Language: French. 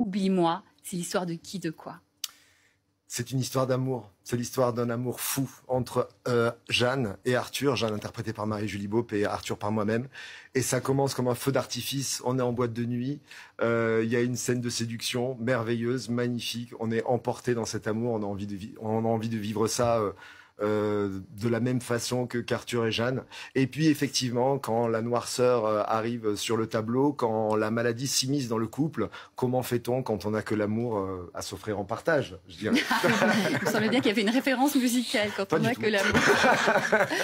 Oublie-moi, c'est l'histoire de qui, de quoi c'est une histoire d'amour. C'est l'histoire d'un amour fou entre euh, Jeanne et Arthur. Jeanne interprétée par Marie-Julie Beaup et Arthur par moi-même. Et ça commence comme un feu d'artifice. On est en boîte de nuit. Euh, il y a une scène de séduction merveilleuse, magnifique. On est emporté dans cet amour. On a envie de, vivre ça. Euh, euh, de la même façon que Arthur et Jeanne. Et puis effectivement, quand la noirceur euh, arrive sur le tableau, quand la maladie s'immisce dans le couple, comment fait-on quand on n'a que l'amour euh, à s'offrir en partage, je dirais. Il bien qu'il y avait une référence musicale quand on n'a que l'amour.